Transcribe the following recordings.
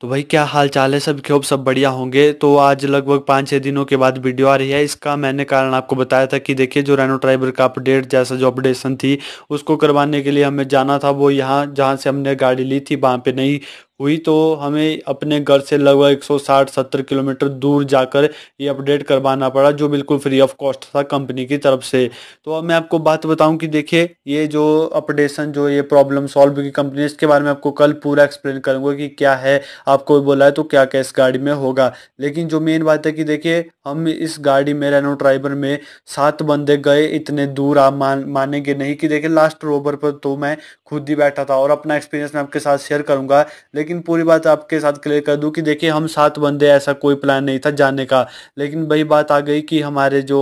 तो भाई क्या हाल चाल है सब क्यों सब बढ़िया होंगे तो आज लगभग पाँच छः दिनों के बाद वीडियो आ रही है इसका मैंने कारण आपको बताया था कि देखिए जो रेनो ट्राइबर का अपडेट जैसा जो अपडेशन थी उसको करवाने के लिए हमें जाना था वो यहाँ जहाँ से हमने गाड़ी ली थी वहाँ पे नहीं हुई तो हमें अपने घर से लगभग 160-70 किलोमीटर दूर जाकर ये अपडेट करवाना पड़ा जो बिल्कुल फ्री ऑफ कॉस्ट था कंपनी की तरफ से तो अब मैं आपको बात बताऊं कि देखिए ये जो अपडेशन जो ये प्रॉब्लम सॉल्व की कंपनी इसके बारे में आपको कल पूरा एक्सप्लेन करूंगा कि क्या है आपको बोला है तो क्या क्या इस गाड़ी में होगा लेकिन जो मेन बात है कि देखिए हम इस गाड़ी में रेनो ड्राइवर में सात बंदे गए इतने दूर आप मान मानेंगे नहीं कि देखिए लास्ट रोबर पर तो मैं खुद ही बैठा था और अपना एक्सपीरियंस मैं आपके साथ शेयर करूंगा लेकिन लेकिन पूरी बात आपके साथ क्लियर कर दूं कि देखिए हम सात बंदे ऐसा कोई प्लान नहीं था जाने का लेकिन वही बात आ गई कि हमारे जो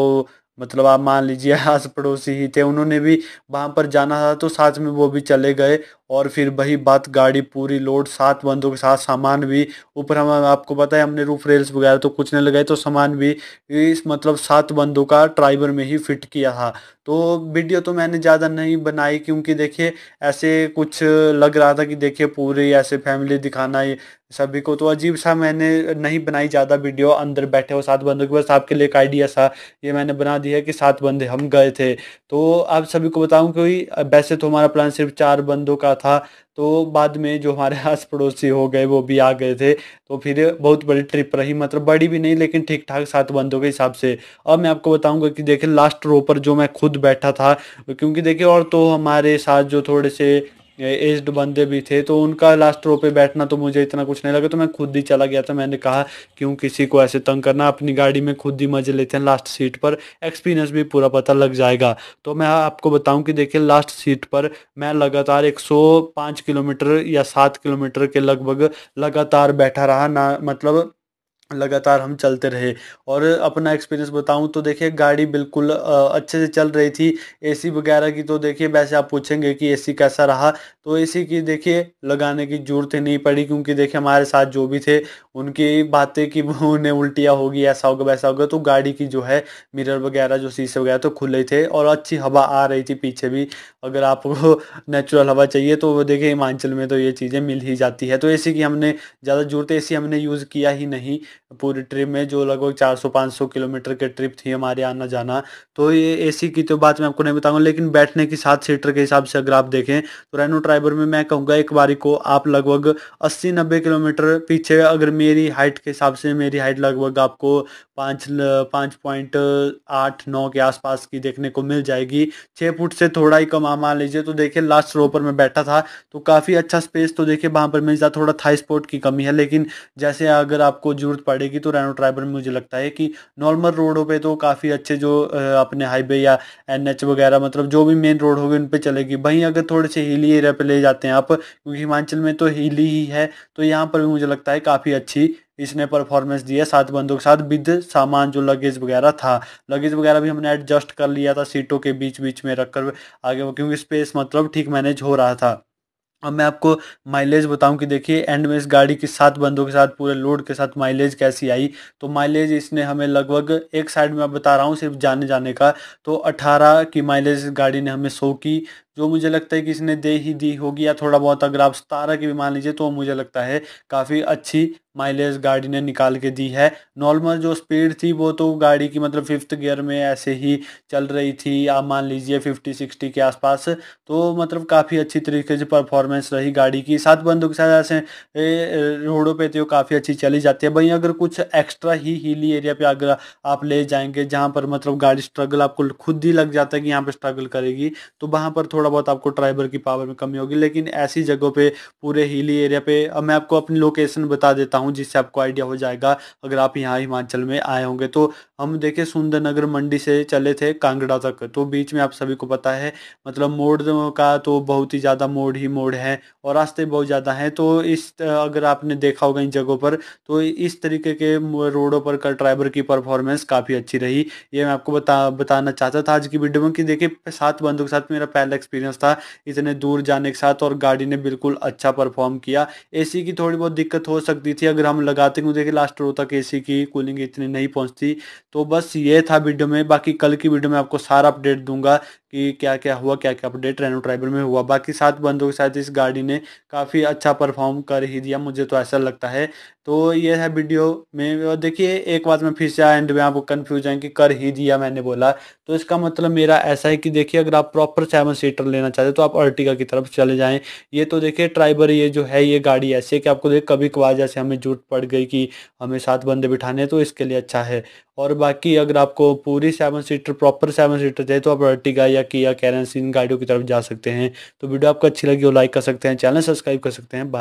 मतलब आप मान लीजिए आस पड़ोसी ही थे उन्होंने भी वहाँ पर जाना था तो साथ में वो भी चले गए और फिर वही बात गाड़ी पूरी लोड सात बंदों के साथ सामान भी ऊपर हम आपको बताया हमने रूफ रेल्स वगैरह तो कुछ नहीं लगाए तो सामान भी इस मतलब सात बंदों का ट्राइवर में ही फिट किया था तो वीडियो तो मैंने ज़्यादा नहीं बनाई क्योंकि देखिए ऐसे कुछ लग रहा था कि देखिए पूरी ऐसे फैमिली दिखाना है सभी को तो अजीब सा मैंने नहीं बनाई ज़्यादा वीडियो अंदर बैठे हो सात बंदों के बस आपके लिए एक आइडिया सा ये मैंने बना दिया कि सात बंदे हम गए थे तो आप सभी को बताऊं कि वैसे तो हमारा प्लान सिर्फ चार बंदों का था तो बाद में जो हमारे आस पड़ोसी हो गए वो भी आ गए थे तो फिर बहुत बड़ी ट्रिप रही मतलब बड़ी भी नहीं लेकिन ठीक ठाक सात बंदों के हिसाब से अब मैं आपको बताऊंगा कि देखिए लास्ट रो पर जो मैं खुद बैठा था क्योंकि देखिए और तो हमारे साथ जो थोड़े से एज्ड बंदे भी थे तो उनका लास्ट रो पे बैठना तो मुझे इतना कुछ नहीं लगा तो मैं खुद ही चला गया था मैंने कहा क्यों किसी को ऐसे तंग करना अपनी गाड़ी में खुद ही मजे लेते हैं लास्ट सीट पर एक्सपीरियंस भी पूरा पता लग जाएगा तो मैं आपको बताऊं कि देखिए लास्ट सीट पर मैं लगातार 105 किलोमीटर या सात किलोमीटर के लगभग लगातार बैठा रहा ना मतलब लगातार हम चलते रहे और अपना एक्सपीरियंस बताऊं तो देखिए गाड़ी बिल्कुल अच्छे से चल रही थी एसी वगैरह की तो देखिए वैसे आप पूछेंगे कि एसी कैसा रहा तो एसी की देखिए लगाने की ज़रूरत ही नहीं पड़ी क्योंकि देखिए हमारे साथ जो भी थे उनकी बातें कि उन्हें उल्टियाँ होगी ऐसा होगा वैसा होगा तो गाड़ी की जो है मिरर वगैरह जो शीशे वगैरह तो खुले थे और अच्छी हवा आ रही थी पीछे भी अगर आपको नेचुरल हवा चाहिए तो वो देखिए हिमाचल में तो ये चीज़ें मिल ही जाती है तो ए की हमने ज़्यादा ज़रूरत ए हमने यूज़ किया ही नहीं पूरी ट्रिप में जो लगभग 400-500 किलोमीटर के ट्रिप थी हमारे आना जाना तो ये एसी की तो बात मैं आपको नहीं बताऊंगा लेकिन बैठने की सात सीटर के हिसाब से अगर आप देखें तो रेनो ड्राइवर में मैं कहूँगा एक बारी को आप लगभग 80-90 किलोमीटर पीछे अगर मेरी हाइट के हिसाब से मेरी हाइट लगभग आपको पाँच पाँच पॉइंट आठ नौ के आसपास की देखने को मिल जाएगी छः फुट से थोड़ा ही कम मान लीजिए तो देखिए लास्ट रो पर मैं बैठा था तो काफ़ी अच्छा स्पेस तो देखिए वहाँ पर मिल जाता थोड़ा थाई स्पोर्ट की कमी है लेकिन जैसे अगर आपको जरूरत पड़ पड़ेगी तो रैनो ट्राइबर में मुझे लगता है कि नॉर्मल रोडों पे तो काफ़ी अच्छे जो अपने हाईवे या एन वगैरह मतलब जो भी मेन रोड होगी उन पर चलेगी वहीं अगर थोड़े से हिली एरिया पर ले जाते हैं आप क्योंकि हिमाचल में तो हिली ही है तो यहाँ पर भी मुझे लगता है काफ़ी अच्छी इसने परफॉर्मेंस दी है सात बंदों के साथ विद सामान जो लगेज वगैरह था लगेज वगैरह भी हमने एडजस्ट कर लिया था सीटों के बीच बीच में रखकर आगे क्योंकि स्पेस मतलब ठीक मैनेज हो रहा था अब मैं आपको माइलेज बताऊं कि देखिए एंड में इस गाड़ी की सात बंदों के साथ पूरे लोड के साथ माइलेज कैसी आई तो माइलेज इसने हमें लगभग एक साइड में बता रहा हूँ सिर्फ जाने जाने का तो 18 की माइलेज गाड़ी ने हमें शो की जो मुझे लगता है कि इसने दे ही दी होगी या थोड़ा बहुत अगर आप सतारह की भी मान लीजिए तो मुझे लगता है काफ़ी अच्छी माइलेज गाड़ी ने निकाल के दी है नॉर्मल जो स्पीड थी वो तो गाड़ी की मतलब फिफ्थ गियर में ऐसे ही चल रही थी आप मान लीजिए फिफ्टी सिक्सटी के आसपास तो मतलब काफ़ी अच्छी तरीके से परफॉर्मेंस रही गाड़ी की सात बंदों के साथ ऐसे रोडों पे तो काफ़ी अच्छी चली जाती है वहीं अगर कुछ एक्स्ट्रा ही हिली एरिया पे अगर आप ले जाएंगे जहाँ पर मतलब गाड़ी स्ट्रगल आपको खुद ही लग जाता है कि यहाँ पर स्ट्रगल करेगी तो वहाँ पर थोड़ा थोड़ा बहुत आपको ट्राइबर की पावर में कमी होगी लेकिन ऐसी जगहों पे पूरे हिली एरिया पे अब मैं आपको अपनी लोकेशन बता देता हूँ जिससे आपको आइडिया हो जाएगा अगर आप यहाँ हिमाचल में आए होंगे तो हम देखे सुंदरनगर मंडी से चले थे कांगड़ा तक तो बीच में आप सभी को पता है मतलब मोड़ का तो बहुत ही ज़्यादा मोड़ ही मोड़ है और रास्ते बहुत ज़्यादा हैं तो इस अगर आपने देखा होगा इन जगहों पर तो इस तरीके के रोडों पर का ड्राइवर की परफॉर्मेंस काफ़ी अच्छी रही ये मैं आपको बता बताना चाहता था आज की वीडियो में कि देखिए सात बंदों के साथ मेरा पहला एक्सपीरियंस एक्सपीरियंस था इतने दूर जाने के साथ और गाड़ी ने बिल्कुल अच्छा परफॉर्म किया ए की थोड़ी बहुत दिक्कत हो सकती थी अगर हम लगाते हुए देखिए लास्ट रो तक ए की कूलिंग इतनी नहीं पहुंचती तो बस ये था वीडियो में बाकी कल की वीडियो में आपको सारा अपडेट दूंगा कि क्या क्या हुआ क्या क्या अपडेट रेनो ट्राइबल में हुआ बाकी सात बंदों के साथ इस गाड़ी ने काफ़ी अच्छा परफॉर्म कर ही दिया मुझे तो ऐसा लगता है तो ये है वीडियो में देखिए एक बात मैं फिर से एंड में आपको कन्फ्यूज है कि कर ही दिया मैंने बोला तो इसका मतलब मेरा ऐसा है कि देखिए अगर आप प्रॉपर सेवन सीटर लेना चाहते हो तो आप अर्टिका की तरफ चले जाएँ ये तो देखिए ट्राइबर ये जो है ये गाड़ी ऐसी है कि आपको देख कभी कभार जैसे हमें जूट पड़ गई कि हमें सात बंदे बिठाने तो इसके लिए अच्छा है और बाकी अगर आपको पूरी seven seater proper seven seater चाहिए तो आप अर्टिगा या किया कैरेंस इन गाड़ियों की तरफ जा सकते हैं तो वीडियो आपको अच्छी लगी हो लाइक कर सकते हैं चैनल सब्सक्राइब कर सकते हैं